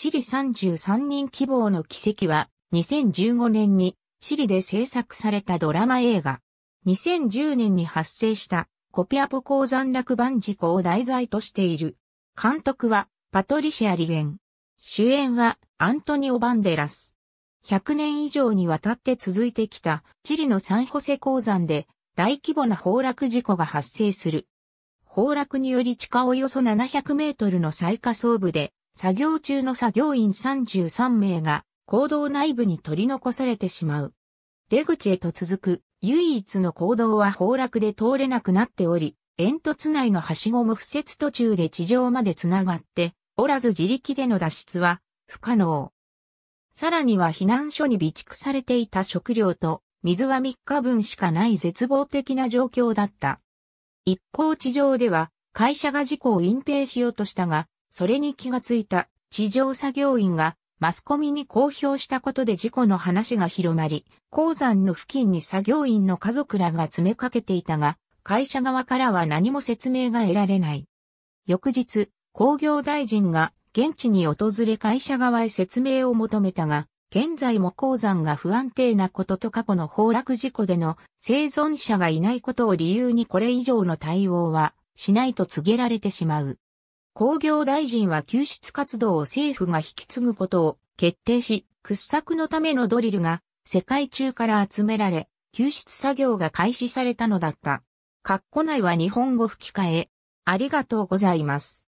地リ33人希望の奇跡は、2015年にチリで制作されたドラマ映画。2010年に発生したコピアポ鉱山落盤事故を題材としている。監督はパトリシア・リゲン。主演はアントニオ・バンデラス。100年以上にわたって続いてきたチリのサンホセ鉱山で大規模な崩落事故が発生する。崩落により地下およそ700メートルの最下層部で作業中の作業員33名が坑道内部に取り残されてしまう。出口へと続く唯一の坑道は崩落で通れなくなっており、煙突内のはしごも敷設途中で地上まで繋がっておらず自力での脱出は不可能。さらには避難所に備蓄されていた食料と水は3日分しかない絶望的な状況だった。一方地上では会社が事故を隠蔽しようとしたが、それに気がついた地上作業員がマスコミに公表したことで事故の話が広まり、鉱山の付近に作業員の家族らが詰めかけていたが、会社側からは何も説明が得られない。翌日、工業大臣が現地に訪れ会社側へ説明を求めたが、現在も鉱山が不安定なことと過去の崩落事故での生存者がいないことを理由にこれ以上の対応はしないと告げられてしまう。工業大臣は救出活動を政府が引き継ぐことを決定し、掘削のためのドリルが世界中から集められ、救出作業が開始されたのだった。括弧内は日本語吹き替え。ありがとうございます。